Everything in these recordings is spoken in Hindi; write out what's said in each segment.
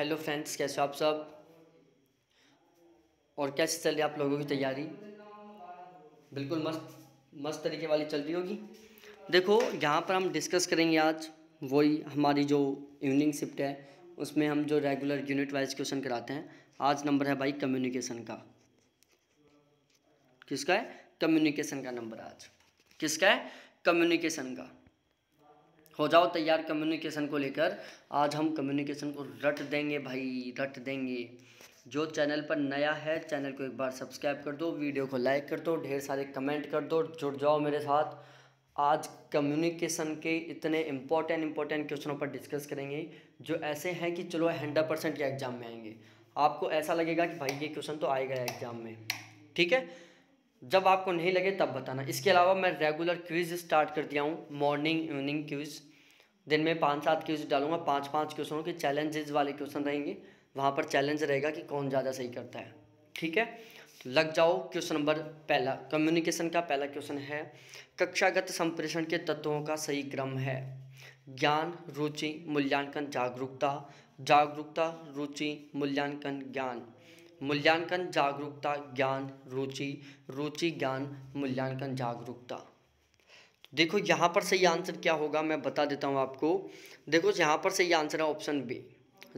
हेलो फ्रेंड्स कैसे हो आप सब और कैसे चल रही आप लोगों की तैयारी बिल्कुल मस्त मस्त तरीके वाली चल रही होगी देखो यहाँ पर हम डिस्कस करेंगे आज वही हमारी जो इवनिंग शिफ्ट है उसमें हम जो रेगुलर यूनिट वाइज क्वेश्चन कराते हैं आज नंबर है भाई कम्युनिकेशन का किसका है कम्युनिकेशन का नंबर आज किसका है कम्युनिकेशन का हो जाओ तैयार कम्युनिकेशन को लेकर आज हम कम्युनिकेशन को रट देंगे भाई रट देंगे जो चैनल पर नया है चैनल को एक बार सब्सक्राइब कर दो वीडियो को लाइक कर दो ढेर सारे कमेंट कर दो जुड़ जाओ मेरे साथ आज कम्युनिकेशन के इतने इम्पोर्टेंट इम्पोर्टेंट क्वेश्चनों पर डिस्कस करेंगे जो ऐसे हैं कि चलो हंड्रेड परसेंट के एग्ज़ाम में आएंगे आपको ऐसा लगेगा कि भाई ये क्वेश्चन तो आएगा एग्ज़ाम में ठीक है जब आपको नहीं लगे तब बताना इसके अलावा मैं रेगुलर क्विज स्टार्ट कर दिया हूँ मॉर्निंग इवनिंग क्विज़ दिन में पाँच सात क्वेश्चन डालूंगा पाँच पाँच क्वेश्चनों के चैलेंजेज वाले क्वेश्चन रहेंगे वहाँ पर चैलेंज रहेगा कि कौन ज़्यादा सही करता है ठीक है तो लग जाओ क्वेश्चन नंबर पहला कम्युनिकेशन का पहला क्वेश्चन है कक्षागत संप्रेषण के तत्वों का सही क्रम है ज्ञान रुचि मूल्यांकन जागरूकता जागरूकता रुचि मूल्यांकन ज्ञान मूल्यांकन जागरूकता ज्ञान रुचि रुचि ज्ञान मूल्यांकन जागरूकता देखो यहाँ पर सही आंसर क्या होगा मैं बता देता हूँ आपको देखो यहाँ पर सही आंसर है ऑप्शन बी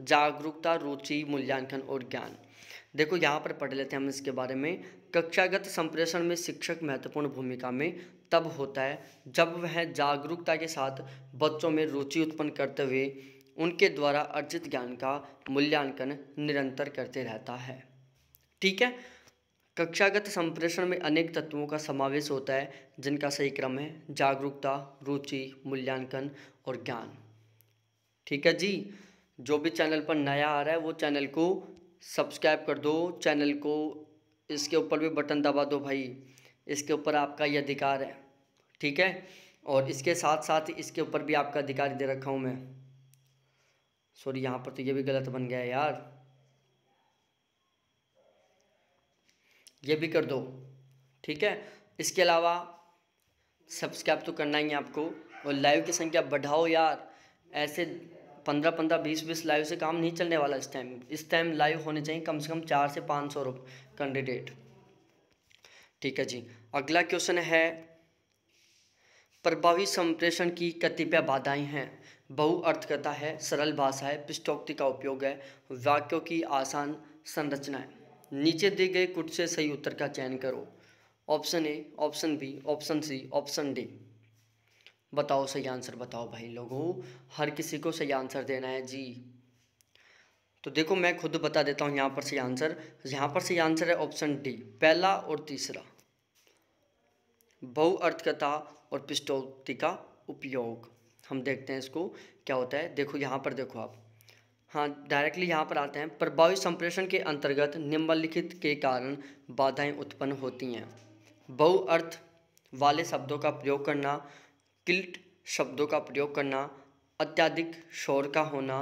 जागरूकता रुचि मूल्यांकन और ज्ञान देखो यहाँ पर पढ़ लेते हैं हम इसके बारे में कक्षागत संप्रेषण में शिक्षक महत्वपूर्ण भूमिका में तब होता है जब वह जागरूकता के साथ बच्चों में रुचि उत्पन्न करते हुए उनके द्वारा अर्जित ज्ञान का मूल्यांकन निरंतर करते रहता है ठीक है कक्षागत संप्रेषण में अनेक तत्वों का समावेश होता है जिनका सही क्रम है जागरूकता रुचि मूल्यांकन और ज्ञान ठीक है जी जो भी चैनल पर नया आ रहा है वो चैनल को सब्सक्राइब कर दो चैनल को इसके ऊपर भी बटन दबा दो भाई इसके ऊपर आपका ये अधिकार है ठीक है और इसके साथ साथ इसके ऊपर भी आपका अधिकार दे रखा हूँ मैं सॉरी यहाँ पर तो ये भी गलत बन गया यार ये भी कर दो ठीक है इसके अलावा सब्सक्राइब तो करना ही है आपको और लाइव की संख्या बढ़ाओ यार ऐसे पंद्रह पंद्रह बीस बीस लाइव से काम नहीं चलने वाला इस टाइम इस टाइम लाइव होने चाहिए कम से कम चार से पाँच सौ कैंडिडेट ठीक है जी अगला क्वेश्चन है प्रभावी संप्रेषण की कतिपय बाधाएं हैं बहुअर्थकता है सरल भाषा है पिस्टोक्ति का उपयोग है वाक्यों की आसान संरचना है नीचे दिए गए कुट से सही उत्तर का चयन करो option A option B option C option D बताओ सही आंसर बताओ भाई लोगों हर किसी को सही आंसर देना है जी तो देखो मैं खुद बता देता हूँ यहाँ पर सही आंसर यहाँ पर सही आंसर है ऑप्शन डी पहला और तीसरा बहुअर्थकता और पिस्टोक्ति का उपयोग हम देखते हैं इसको क्या होता है देखो यहाँ पर देखो आप हाँ डायरेक्टली यहाँ पर आते हैं प्रभावी संप्रेषण के अंतर्गत निम्नलिखित के कारण बाधाएं उत्पन्न होती हैं बहुअर्थ वाले शब्दों का प्रयोग करना किल्ट शब्दों का प्रयोग करना अत्याधिक शोर का होना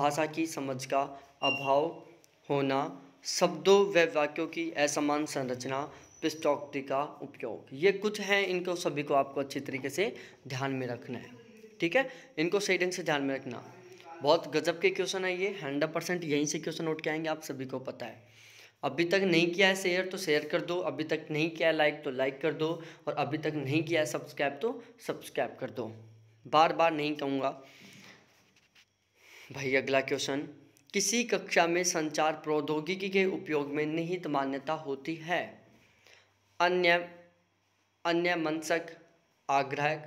भाषा की समझ का अभाव होना शब्दों व वाक्यों की असमान संरचना पिस्टोक्ति का उपयोग ये कुछ हैं इनको सभी को आपको अच्छी तरीके से ध्यान में रखना है ठीक है इनको सही ढंग से ध्यान में रखना बहुत गजब के क्वेश्चन है ये हंड्रेड परसेंट यहीं से क्वेश्चन उठ के आएंगे आप सभी को पता है अभी तक नहीं किया है शेयर तो शेयर कर दो अभी तक नहीं किया है लाइक तो लाइक कर दो और अभी तक नहीं किया है सब्सक्राइब तो सब्सक्राइब कर दो बार बार नहीं कहूँगा भाई अगला क्वेश्चन किसी कक्षा में संचार प्रौद्योगिकी के उपयोग में निहित मान्यता होती है अन्य अन्य मनसक आग्रह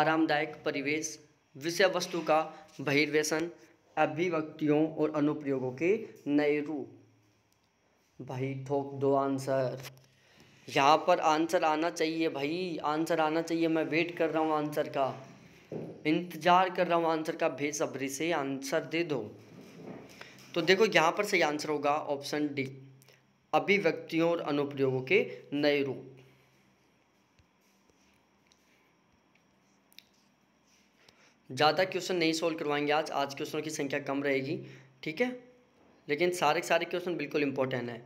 आरामदायक परिवेश विषय वस्तु का बहिर्वेशन अभिव्यक्तियों और अनुप्रयोगों के नए रूप भाई ठोक दो आंसर यहाँ पर आंसर आना चाहिए भाई आंसर आना चाहिए मैं वेट कर रहा हूँ आंसर का इंतज़ार कर रहा हूँ आंसर का बेसब्री से आंसर दे दो तो देखो यहाँ पर सही आंसर होगा ऑप्शन डी अभिव्यक्तियों और अनुप्रयोगों के नए रूप ज़्यादा क्वेश्चन नहीं सोल्व करवाएंगे आज आज क्वेश्चनों की संख्या कम रहेगी ठीक है लेकिन सारे सारे क्वेश्चन बिल्कुल इंपॉर्टेंट है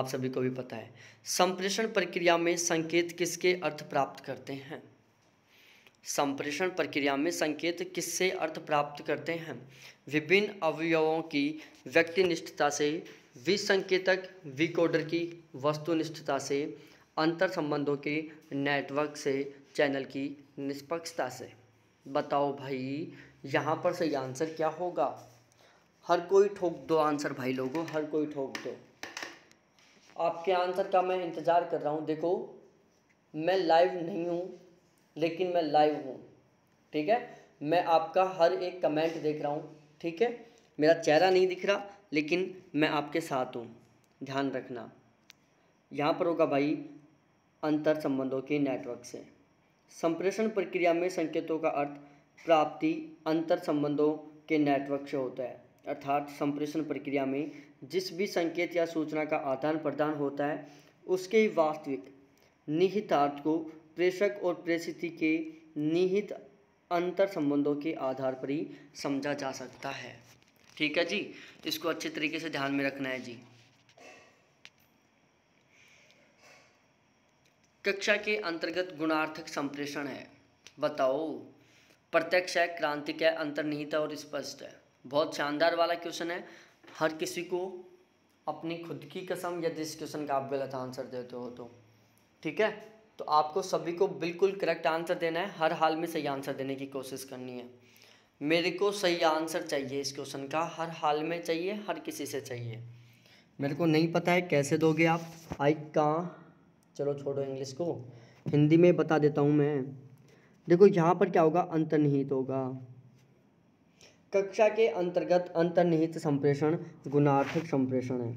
आप सभी को भी पता है संप्रेषण प्रक्रिया में संकेत किसके अर्थ प्राप्त करते हैं संप्रेषण प्रक्रिया में संकेत किससे अर्थ प्राप्त करते हैं विभिन्न अवयवों की व्यक्तिनिष्ठता से विसंकेतक विकोडर की वस्तुनिष्ठता से अंतर संबंधों के नेटवर्क से चैनल की निष्पक्षता से बताओ भाई यहाँ पर सही आंसर क्या होगा हर कोई ठोक दो आंसर भाई लोगों हर कोई ठोक दो आपके आंसर का मैं इंतज़ार कर रहा हूँ देखो मैं लाइव नहीं हूँ लेकिन मैं लाइव हूँ ठीक है मैं आपका हर एक कमेंट देख रहा हूँ ठीक है मेरा चेहरा नहीं दिख रहा लेकिन मैं आपके साथ हूँ ध्यान रखना यहाँ पर होगा भाई अंतर संबंधों के नेटवर्क से संप्रेषण प्रक्रिया में संकेतों का अर्थ प्राप्ति अंतर संबंधों के नेटवर्क से होता है अर्थात संप्रेषण प्रक्रिया में जिस भी संकेत या सूचना का आदान प्रदान होता है उसके ही वास्तविक निहितार्थ को प्रेषक और प्रेषिति के निहित अंतर संबंधों के आधार पर ही समझा जा सकता है ठीक है जी इसको अच्छे तरीके से ध्यान में रखना है जी कक्षा के अंतर्गत गुणार्थक संप्रेषण है बताओ प्रत्यक्ष है क्रांति क्या अंतर्निहित और स्पष्ट है बहुत शानदार वाला क्वेश्चन है हर किसी को अपनी खुद की कसम यदि इस क्वेश्चन का आप गलत आंसर देते हो तो ठीक है तो आपको सभी को बिल्कुल करेक्ट आंसर देना है हर हाल में सही आंसर देने की कोशिश करनी है मेरे को सही आंसर चाहिए इस क्वेश्चन का हर हाल में चाहिए हर किसी से चाहिए मेरे को नहीं पता है कैसे दोगे आप आई कहाँ चलो छोड़ो इंग्लिश को हिंदी में बता देता हूँ मैं देखो यहाँ पर क्या होगा अंतर्निहित होगा कक्षा के अंतर्गत अंतर्निहित संप्रेषण गुणार्थक संप्रेषण है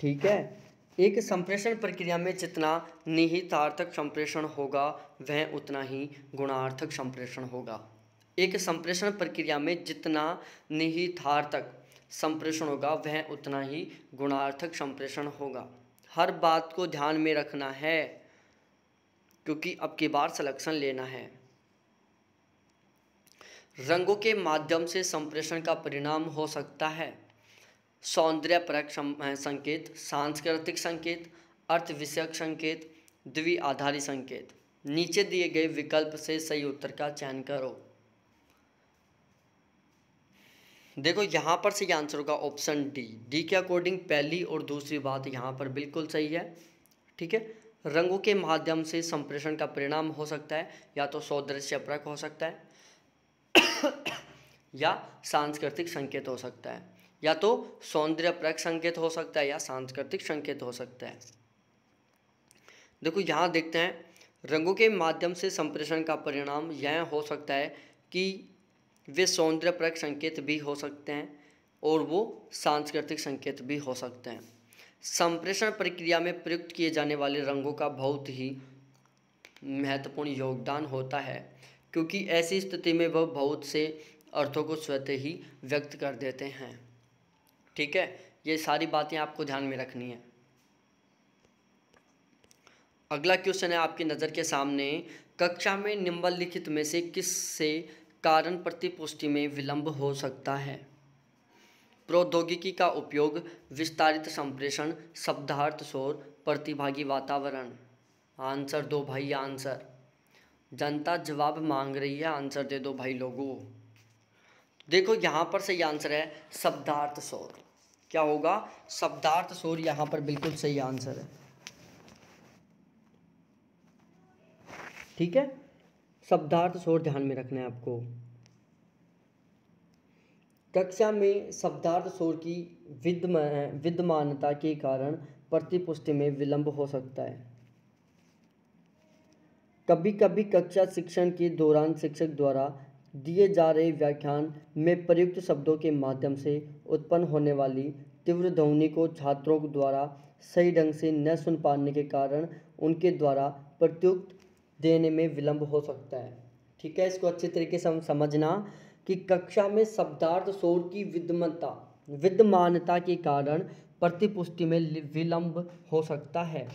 ठीक है एक संप्रेषण प्रक्रिया में जितना निहितार्थक संप्रेषण होगा वह उतना ही गुणार्थक संप्रेषण होगा एक संप्रेषण प्रक्रिया में जितना निहितार्थक संप्रेषण होगा वह उतना ही गुणार्थक संप्रेषण होगा हर बात को ध्यान में रखना है क्योंकि अब की बार सिलेक्शन लेना है रंगों के माध्यम से संप्रेषण का परिणाम हो सकता है सौंदर्य परक संकेत सांस्कृतिक संकेत अर्थ विषयक संकेत द्वि आधारित संकेत नीचे दिए गए विकल्प से सही उत्तर का चयन करो देखो यहाँ पर सही आंसर होगा ऑप्शन डी डी के अकॉर्डिंग पहली और दूसरी बात यहाँ पर बिल्कुल सही है ठीक है रंगों के माध्यम से संप्रेषण का परिणाम हो सकता है या तो सौदृश्य अपरक हो सकता है या सांस्कृतिक संकेत हो सकता है या तो सौंदर्यपरक संकेत हो सकता है या सांस्कृतिक संकेत हो सकता है देखो यहाँ देखते हैं रंगों के माध्यम से संप्रेषण का परिणाम यह हो सकता है कि वे सौंदर्य परक संकेत भी हो सकते हैं और वो सांस्कृतिक संकेत भी हो सकते हैं संप्रेषण प्रक्रिया में प्रयुक्त किए जाने वाले रंगों का बहुत ही महत्वपूर्ण योगदान होता है क्योंकि ऐसी स्थिति में वह बहुत से अर्थों को स्वतः ही व्यक्त कर देते हैं ठीक है ये सारी बातें आपको ध्यान में रखनी है अगला क्वेश्चन है आपकी नज़र के सामने कक्षा में निम्नलिखित में से किस से कारण प्रतिपुष्टि में विलंब हो सकता है प्रौद्योगिकी का उपयोग विस्तारित संप्रेषण शब्दार्थ शोर प्रतिभागी वातावरण आंसर दो भाई आंसर जनता जवाब मांग रही है आंसर दे दो भाई लोगों देखो यहाँ पर सही आंसर है शब्दार्थ शोर क्या होगा शब्दार्थ शोर यहाँ पर बिल्कुल सही आंसर है ठीक है शब्दार्थ शोर ध्यान में रखना है आपको कक्षा में शब्दार्थ शोर की विद्यमानता के कारण प्रतिपुष्टि में विलंब हो सकता है कभी कभी कक्षा शिक्षण के दौरान शिक्षक द्वारा दिए जा रहे व्याख्यान में प्रयुक्त शब्दों के माध्यम से उत्पन्न होने वाली तीव्र ध्वनि को छात्रों द्वारा सही ढंग से न सुन पाने के कारण उनके द्वारा प्रत्युक्त देने में विलंब हो सकता है ठीक है इसको अच्छे तरीके से हम समझना कि कक्षा में शब्दार्थ शोर की विद्यमता विद्यमानता के कारण प्रतिपुष्टि में विलंब हो सकता है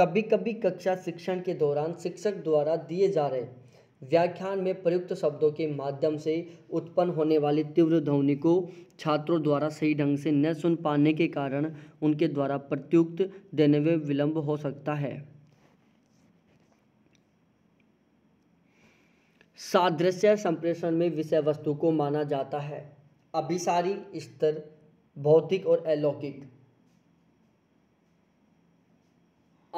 कभी कभी कक्षा शिक्षण के दौरान शिक्षक द्वारा दिए जा रहे व्याख्यान में प्रयुक्त शब्दों के माध्यम से उत्पन्न होने वाली तीव्र ध्वनि को छात्रों द्वारा सही ढंग से न सुन पाने के कारण उनके द्वारा प्रत्युक्त देने में विलंब हो सकता है सादृश्य संप्रेषण में विषय वस्तु को माना जाता है अभिसारी स्तर भौतिक और अलौकिक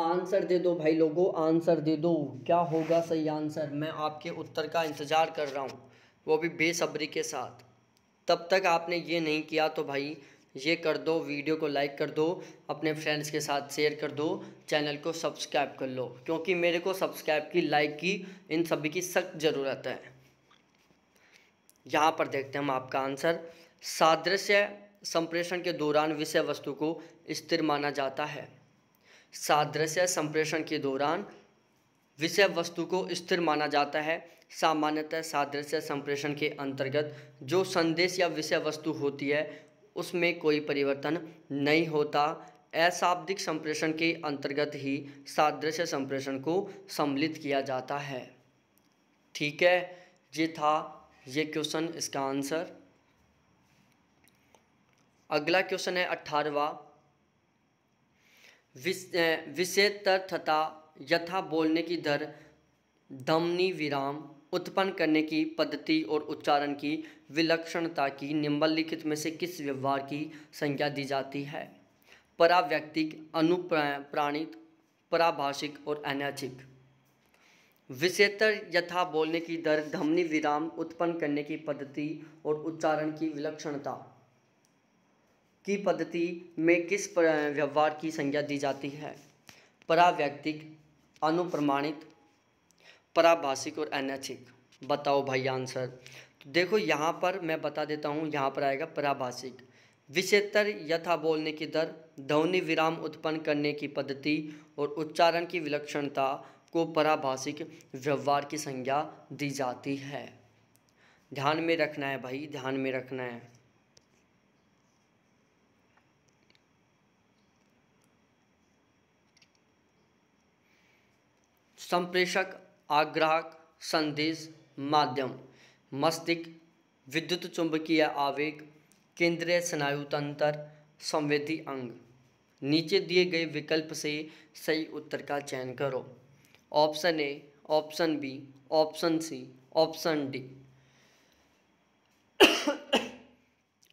आंसर दे दो भाई लोगों आंसर दे दो क्या होगा सही आंसर मैं आपके उत्तर का इंतज़ार कर रहा हूँ वो भी बेसब्री के साथ तब तक आपने ये नहीं किया तो भाई ये कर दो वीडियो को लाइक कर दो अपने फ्रेंड्स के साथ शेयर कर दो चैनल को सब्सक्राइब कर लो क्योंकि मेरे को सब्सक्राइब की लाइक की इन सभी की सख्त ज़रूरत है यहाँ पर देखते हैं हम आपका आंसर सादृश्य संप्रेषण के दौरान विषय वस्तु को स्थिर माना जाता है सादृश्य संप्रेषण के दौरान विषय वस्तु को स्थिर माना जाता है सामान्यतः सादृश्य संप्रेषण के अंतर्गत जो संदेश या विषय वस्तु होती है उसमें कोई परिवर्तन नहीं होता अशाब्दिक संप्रेषण के अंतर्गत ही सादृश्य संप्रेषण को सम्मिलित किया जाता है ठीक है ये था ये क्वेश्चन इसका आंसर अगला क्वेश्चन है अठारवा विषय तथा यथा बोलने की दर दमनी विराम उत्पन्न करने की पद्धति और उच्चारण की विलक्षणता की निम्नलिखित में से किस व्यवहार की संज्ञा दी जाती है पराव्यक्तिक अनुप्राणित पराभाषिक और अनैच्छिक विशेषतर यथा बोलने की दर धमनी विराम उत्पन्न करने की पद्धति और उच्चारण की विलक्षणता की पद्धति में किस व्यवहार की संज्ञा दी जाती है पराव्यक्तिक अनुप्रमाणित पराभाषिक और अनैच्छिक बताओ भाई आंसर तो देखो यहाँ पर मैं बता देता हूँ यहाँ पर आएगा पराभाषिक विषेतर यथा बोलने की दर ध्वनि विराम उत्पन्न करने की पद्धति और उच्चारण की विलक्षणता को पराभाषिक व्यवहार की संज्ञा दी जाती है ध्यान में रखना है भाई ध्यान में रखना है संप्रेषक आग्राहक संदेश माध्यम मस्तिष्क विद्युत चुंबकीय आवेग केंद्रीय स्नायु तंत्र संवेदी अंग नीचे दिए गए विकल्प से सही उत्तर का चयन करो option A option B option C option D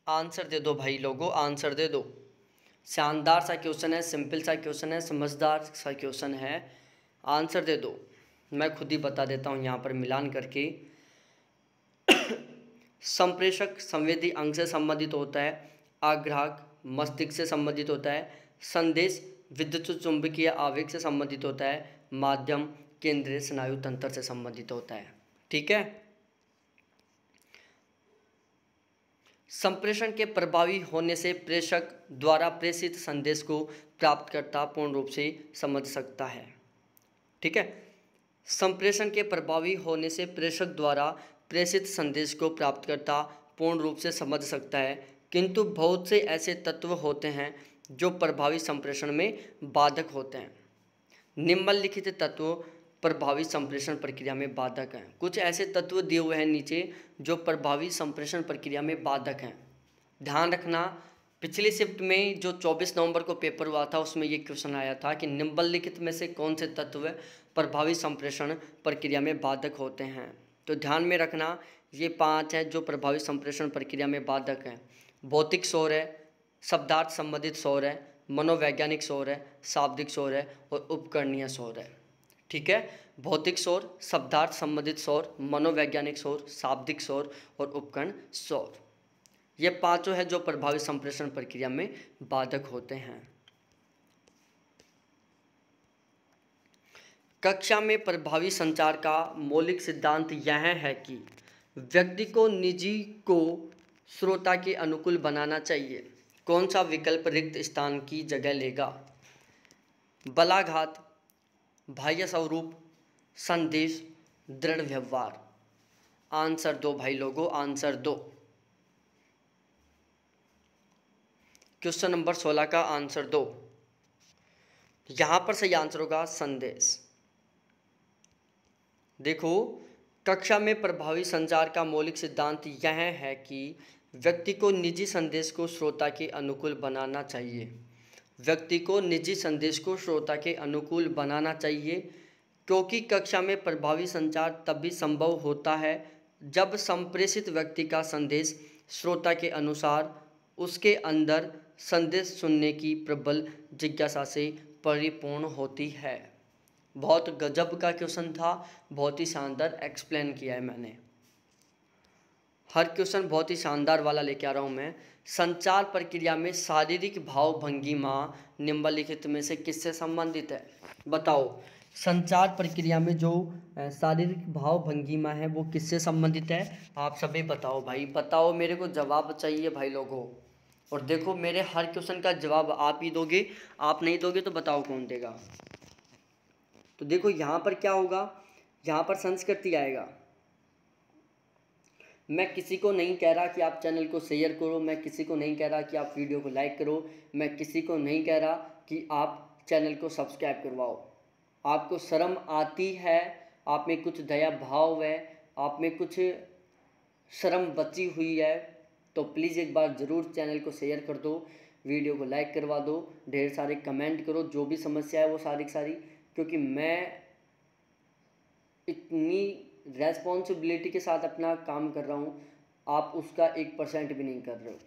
answer दे दो भाई लोगों आंसर दे दो शानदार सा क्वेश्चन है सिंपल सा क्वेश्चन है समझदार सा क्वेश्चन है आंसर दे दो मैं खुद ही बता देता हूँ यहाँ पर मिलान करके संप्रेषक संवेदी अंग से संबंधित होता है आग्राहक मस्तिष्क से संबंधित होता है संदेश विद्युत चुंबकीय आवेग से संबंधित होता है माध्यम केंद्रीय स्नायु तंत्र से संबंधित होता है ठीक है संप्रेषण के प्रभावी होने से प्रेषक द्वारा प्रेषित संदेश को प्राप्तकर्ता पूर्ण रूप से समझ सकता है ठीक है संप्रेषण के प्रभावी होने से प्रेषक द्वारा प्रेषित संदेश को प्राप्तकर्ता पूर्ण रूप से समझ सकता है किंतु बहुत से ऐसे तत्व होते हैं जो प्रभावी संप्रेषण में बाधक होते हैं निम्नलिखित तत्व प्रभावी संप्रेषण प्रक्रिया में बाधक हैं कुछ ऐसे तत्व दिए हुए हैं नीचे जो प्रभावी संप्रेषण प्रक्रिया में बाधक हैं ध्यान रखना पिछले शिफ्ट में जो 24 नवंबर को पेपर हुआ था उसमें ये क्वेश्चन आया था कि निम्नलिखित में से कौन से तत्व प्रभावी संप्रेषण प्रक्रिया में बाधक होते हैं तो ध्यान में रखना ये पांच हैं जो प्रभावी संप्रेषण प्रक्रिया में बाधक हैं भौतिक शौर है शब्दार्थ संबंधित शौर है मनोवैज्ञानिक शौर है शाब्दिक शौर है और उपकरणीय शौर है ठीक है भौतिक शौर शब्दार्थ संबंधित शौर मनोवैज्ञानिक शौर शाब्दिक शौर और उपकरण शौर ये पांचों है जो प्रभावी संप्रेषण प्रक्रिया में बाधक होते हैं कक्षा में प्रभावी संचार का मौलिक सिद्धांत यह है कि व्यक्ति को निजी को श्रोता के अनुकूल बनाना चाहिए कौन सा विकल्प रिक्त स्थान की जगह लेगा बलाघात बाह्य स्वरूप संदेश दृढ़ व्यवहार आंसर दो भाई लोगों आंसर दो क्वेश्चन नंबर सोलह का आंसर दो यहाँ पर सही आंसर होगा संदेश देखो कक्षा में प्रभावी संचार का मौलिक सिद्धांत यह है कि व्यक्ति को निजी संदेश को श्रोता के अनुकूल बनाना चाहिए व्यक्ति को निजी संदेश को श्रोता के अनुकूल बनाना चाहिए क्योंकि कक्षा में प्रभावी संचार तभी संभव होता है जब संप्रेषित व्यक्ति का संदेश श्रोता के अनुसार उसके अंदर संदेश सुनने की प्रबल जिज्ञासा से परिपूर्ण होती है बहुत गजब का क्वेश्चन था बहुत ही शानदार एक्सप्लेन किया है मैंने हर क्वेश्चन बहुत ही शानदार वाला लेके आ रहा हूँ मैं संचार प्रक्रिया में शारीरिक भाव भंगीमा निम्नलिखित में से किससे संबंधित है बताओ संचार प्रक्रिया में जो शारीरिक भाव भंगीमा है वो किससे संबंधित है आप सभी बताओ भाई बताओ मेरे को जवाब चाहिए भाई लोगों और देखो मेरे हर क्वेश्चन का जवाब आप ही दोगे आप नहीं दोगे तो बताओ कौन देगा तो देखो यहाँ पर क्या होगा यहाँ पर संस्कृति आएगा मैं किसी को नहीं कह रहा कि आप चैनल को शेयर करो मैं किसी को नहीं कह रहा कि आप वीडियो को लाइक करो मैं किसी को नहीं कह रहा कि आप चैनल को सब्सक्राइब करवाओ आपको शर्म आती है आप में कुछ दया भाव है आप में कुछ शर्म बची हुई है तो प्लीज़ एक बार ज़रूर चैनल को शेयर कर दो वीडियो को लाइक करवा दो ढेर सारे कमेंट करो जो भी समस्या है वो सारी की सारी क्योंकि मैं इतनी रेस्पॉन्सिबिलिटी के साथ अपना काम कर रहा हूँ आप उसका एक परसेंट भी नहीं कर रहे हो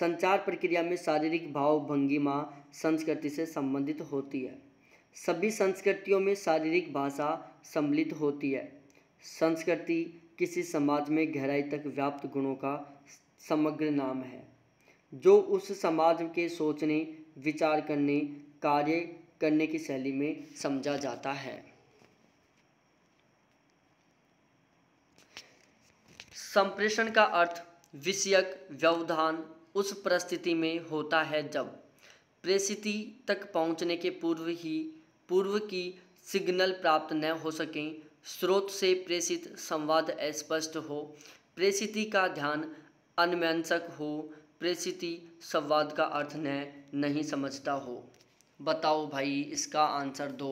संचार प्रक्रिया में शारीरिक भाव भंगिमा संस्कृति से संबंधित होती है सभी संस्कृतियों में शारीरिक भाषा सम्मिलित होती है संस्कृति किसी समाज में गहराई तक व्याप्त गुणों का समग्र नाम है जो उस समाज के सोचने विचार करने कार्य करने की शैली में समझा जाता है संप्रेषण का अर्थ विषयक व्यवधान उस परिस्थिति में होता है जब प्रेषिति तक पहुंचने के पूर्व ही पूर्व की सिग्नल प्राप्त न हो सकें स्रोत से प्रेषित संवाद स्पष्ट हो प्रेषिति का ध्यान अनमैंसक हो प्रेषिति संवाद का अर्थ न नहीं समझता हो बताओ भाई इसका आंसर दो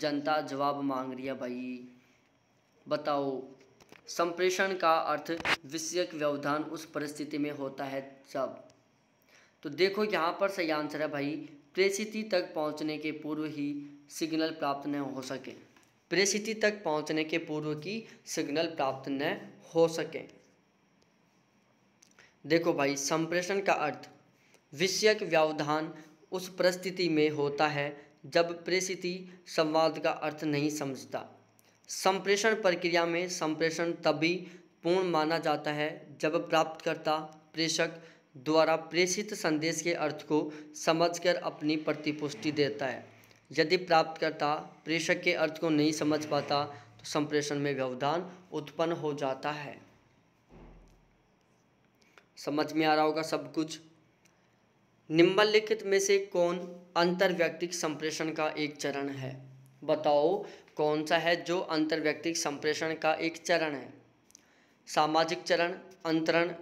जनता जवाब मांग रही है भाई बताओ संप्रेषण का अर्थ विषयक व्यवधान उस परिस्थिति में होता है जब तो देखो यहाँ पर सही आंसर है भाई प्रेसिति तक पहुँचने के पूर्व ही सिग्नल प्राप्त न हो सके प्रेसिति तक पहुंचने के पूर्व की सिग्नल प्राप्त न हो सके देखो भाई संप्रेषण का अर्थ विषयक व्यवधान उस परिस्थिति में होता है जब प्रेषिति संवाद का अर्थ नहीं समझता संप्रेषण प्रक्रिया में संप्रेषण तभी पूर्ण माना जाता है जब प्राप्तकर्ता प्रेषक द्वारा प्रेषित संदेश के अर्थ को समझकर अपनी प्रतिपुष्टि देता है यदि प्राप्तकर्ता प्रेषक के अर्थ को नहीं समझ पाता तो संप्रेषण में व्यवधान उत्पन्न हो जाता है समझ में आ रहा होगा सब कुछ निम्नलिखित में से कौन अंतर्व्यक्तिक संप्रेषण का एक चरण है बताओ कौन सा है जो अंतर्व्यक्तिक संप्रेषण का एक चरण है सामाजिक चरण अंतरण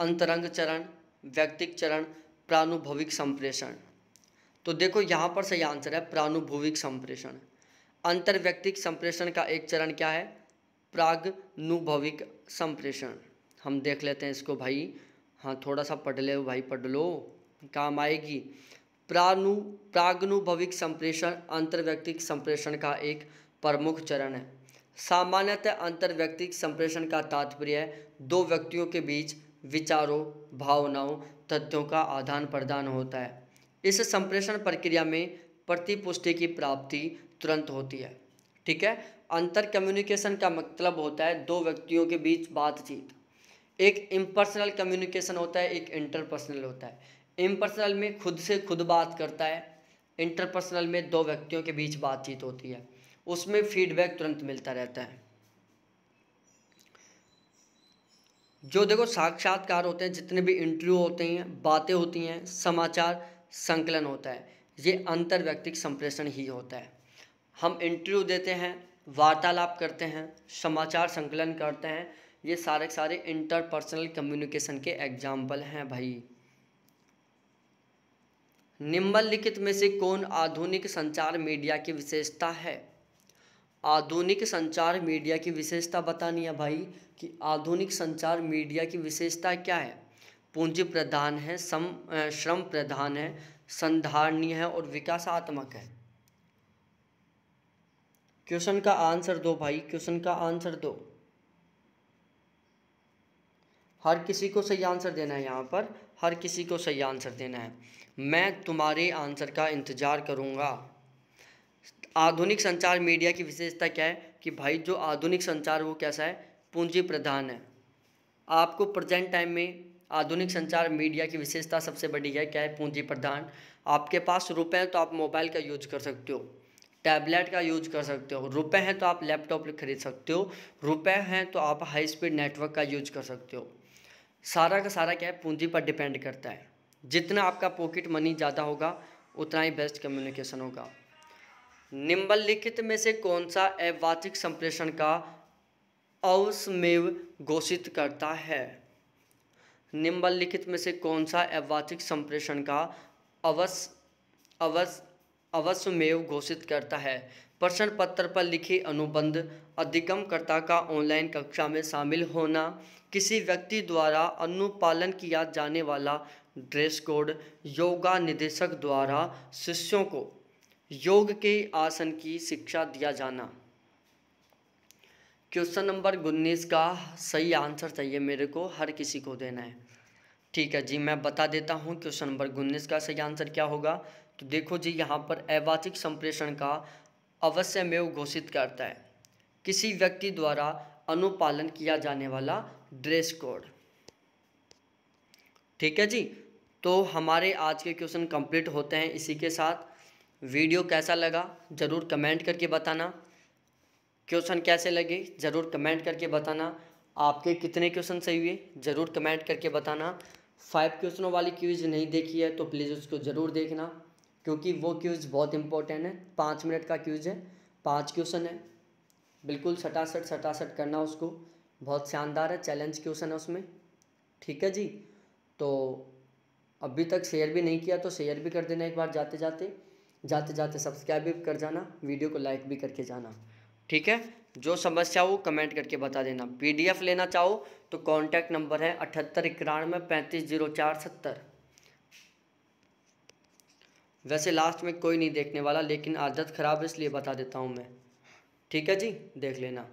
अंतरंग चरण व्यक्तिक चरण प्रानुभविक संप्रेषण तो देखो यहाँ पर सही आंसर है प्रानुभविक संप्रेषण अंतर्व्यक्तिक संप्रेषण का एक चरण क्या है प्रागनुभविक संप्रेषण हम देख लेते हैं इसको भाई हाँ थोड़ा सा पढ़ ले भाई पढ़ लो काम आएगी प्रानु प्रागनुभविक संप्रेषण अंतर्व्यक्तिक संप्रेषण का एक प्रमुख चरण है सामान्यतः अंतर्व्यक्तिक संप्रेषण का तात्पर्य दो व्यक्तियों के बीच विचारों भावनाओं तथ्यों का आदान प्रदान होता है इस संप्रेषण प्रक्रिया में प्रतिपुष्टि की प्राप्ति तुरंत होती है ठीक है अंतर कम्युनिकेशन का मतलब होता है दो व्यक्तियों के बीच बातचीत एक इम्पर्सनल कम्युनिकेशन होता है एक इंटरपर्सनल होता है इम्पर्सनल में खुद से खुद बात करता है इंटरपर्सनल में दो व्यक्तियों के बीच बातचीत होती है उसमें फीडबैक तुरंत मिलता रहता है जो देखो साक्षात्कार होते हैं जितने भी इंटरव्यू होते हैं बातें होती हैं समाचार संकलन होता है ये अंतर्व्यक्तिक संप्रेषण ही होता है हम इंटरव्यू देते हैं वार्तालाप करते हैं समाचार संकलन करते हैं ये सारे सारे इंटरपर्सनल कम्युनिकेशन के एग्जाम्पल हैं भाई निम्नलिखित में से कौन आधुनिक संचार मीडिया की विशेषता है आधुनिक संचार मीडिया की विशेषता बतानी है भाई कि आधुनिक संचार मीडिया की विशेषता क्या है पूंजी प्रधान है सम श्रम प्रधान है संधारणीय है और विकासात्मक है क्वेश्चन का आंसर दो भाई क्वेश्चन का आंसर दो हर किसी को सही आंसर देना है यहाँ पर हर किसी को सही आंसर देना है मैं तुम्हारे आंसर का इंतज़ार करूँगा आधुनिक संचार मीडिया की विशेषता क्या है कि भाई जो आधुनिक संचार वो कैसा है पूंजी प्रधान है आपको प्रजेंट टाइम में आधुनिक संचार मीडिया की विशेषता सबसे बड़ी है क्या है पूंजी प्रधान आपके पास रुपए हैं तो आप मोबाइल का यूज कर सकते हो टैबलेट का यूज कर सकते हो रुपए हैं तो आप लैपटॉप खरीद सकते हो रुपए हैं तो आप हाई स्पीड नेटवर्क का यूज कर सकते हो सारा का सारा क्या है पूंजी पर डिपेंड करता है जितना आपका पॉकेट मनी ज़्यादा होगा उतना ही बेस्ट कम्युनिकेशन होगा निम्नलिखित में से कौन सा अवाचिक संप्रेषण का अवसमेव घोषित करता है निम्नलिखित में से कौन सा अवाचिक संप्रेषण का अवस अवस अवसमेव घोषित करता है प्रश्न पत्र पर लिखे अनुबंध अधिगमकर्ता का ऑनलाइन कक्षा में शामिल होना किसी व्यक्ति द्वारा अनुपालन किया जाने वाला ड्रेस कोड योगा निदेशक द्वारा शिष्यों को योग के आसन की शिक्षा दिया जाना क्वेश्चन नंबर उन्नीस का सही आंसर चाहिए मेरे को हर किसी को देना है ठीक है जी मैं बता देता हूँ क्वेश्चन नंबर उन्नीस का सही आंसर क्या होगा तो देखो जी यहाँ पर अवाचिक संप्रेषण का अवश्य में घोषित करता है किसी व्यक्ति द्वारा अनुपालन किया जाने वाला ड्रेस कोड ठीक है जी तो हमारे आज के क्वेश्चन कंप्लीट होते हैं इसी के साथ वीडियो कैसा लगा ज़रूर कमेंट करके बताना क्वेश्चन कैसे लगे ज़रूर कमेंट करके बताना आपके कितने क्वेश्चन सही हुए ज़रूर कमेंट करके बताना फाइव क्वेश्चनों वाली क्यूज नहीं देखी है तो प्लीज़ उसको ज़रूर देखना क्योंकि वो क्यूज बहुत इंपॉर्टेंट है पाँच मिनट का क्यूज है पाँच क्वेश्चन है बिल्कुल सटासट सटासट करना उसको बहुत शानदार है चैलेंज क्वेश्चन है उसमें ठीक है जी तो अभी तक शेयर भी नहीं किया तो शेयर भी कर देना एक बार जाते जाते जाते जाते सब्सक्राइब भी कर जाना वीडियो को लाइक भी करके जाना ठीक है जो समस्या हो कमेंट करके बता देना पीडीएफ लेना चाहो तो कॉन्टैक्ट नंबर है अठहत्तर इक्यानवे पैंतीस जीरो चार सत्तर वैसे लास्ट में कोई नहीं देखने वाला लेकिन आदत ख़राब इसलिए बता देता हूँ मैं ठीक है जी देख लेना